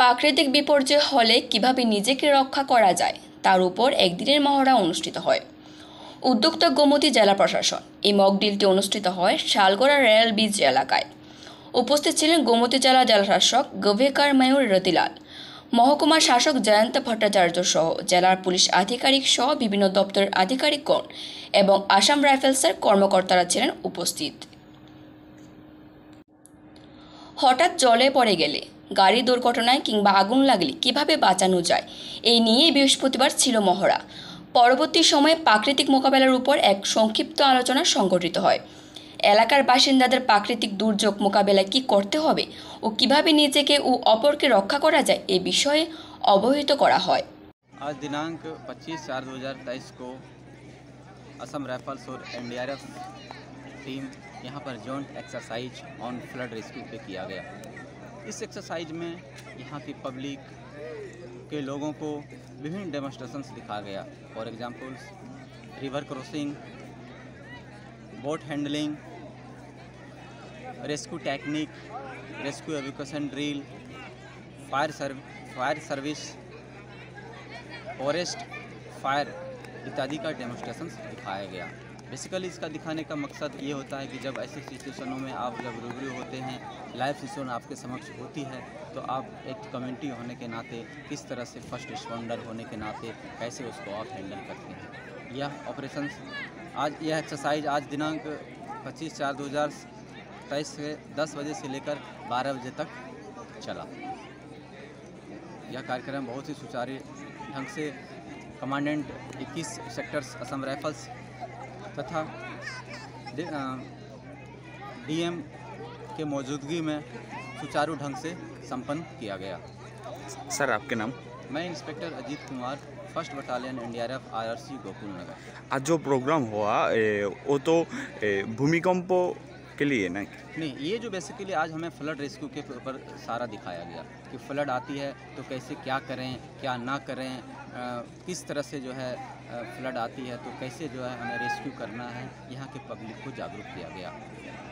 প্রাকৃতিক বিপর্যয় হলে কিভাবে নিজেকে রক্ষা করা যায় তার উপর একদিনের মহড়া অনুষ্ঠিত হয় উদ্যোক্তা গোমতী জেলা প্রশাসন এই মকডিলটি অনুষ্ঠিত হয় শালগড়া রেল বীজ এলাকায় উপস্থিত ছিলেন গোমতী জেলা জেলাশাসক গভেকার মায়ুর রতিলাল মহকুমার শাসক জয়ন্ত ভট্টাচার্য সহ জেলার পুলিশ আধিকারিক সহ বিভিন্ন দপ্তরের আধিকারিকগণ এবং আসাম রাইফেলসের কর্মকর্তারা ছিলেন উপস্থিত হঠাৎ জলে পড়ে গেলে গাড়ি দুর্ঘটনায় কিংবা আগুন লাগলে কিভাবে বাঁচানো যায় এই নিয়ে বৃহস্পতিবার ছিল মহড়া পরবর্তী সময়ে প্রাকৃতিক মোকাবেলার উপর এক সংক্ষিপ্ত আলোচনা সংগঠিত হয় এলাকার বাসিন্দাদের প্রাকৃতিক দুর্যোগ মোকাবেলায় কী করতে হবে ও কিভাবে নিজেকে ও অপরকে রক্ষা করা যায় এ বিষয়ে অবহিত করা হয় আজ দিনাঙ্ক পঁচিশ চার দু হাজার তেईस को असम राइफल्स और एनडीआरएफ टीम यहाँ पर joint exercise on flood rescue पे किया इस एक्सरसाइज में यहाँ की पब्लिक के लोगों को विभिन्न डेमोस्ट्रेशन दिखाया गया for examples river crossing boat handling rescue technique rescue evacuation drill fire serve fire service forest fire इत्यादि का डेमोस्ट्रेशन दिखाया गया बेसिकली इसका दिखाने का मकसद ये होता है कि जब ऐसी सिचुएशनों में आप जब रूबरू होते हैं लाइफ सिचुएशन आपके समक्ष होती है तो आप एक कम्युनिटी होने के नाते किस तरह से फर्स्ट रिस्पॉन्डर होने के नाते कैसे उसको आप हैंडल करते हैं यह ऑपरेशन आज यह एक्सरसाइज आज दिनांक 25 चार दो हज़ार तेईस से दस बजे से लेकर बारह बजे तक चला यह कार्यक्रम बहुत ही सुचारू ढंग से कमांडेंट 21 सेक्टर्स असम राइफल्स तथा डीएम के मौजूदगी में सुचारू ढंग से संपन्न किया गया सर आपके नाम मैं inspector Ajit Kumar first battalion N D R F R R C Gokul Nagar आज जो प्रोग्राम हुआ ए, वो तो भूमिकंप के लिए ना नहीं ये जो बेसिकली आज हमें फ्लड रेस्क्यू के ऊपर सारा दिखाया गया कि फ्लड आती है तो कैसे क्या करें क्या ना करें आ, किस तरह से जो है फ्लड आती है तो कैसे जो है हमें रेस्क्यू करना है यहाँ के पब्लिक को जागरूक किया गया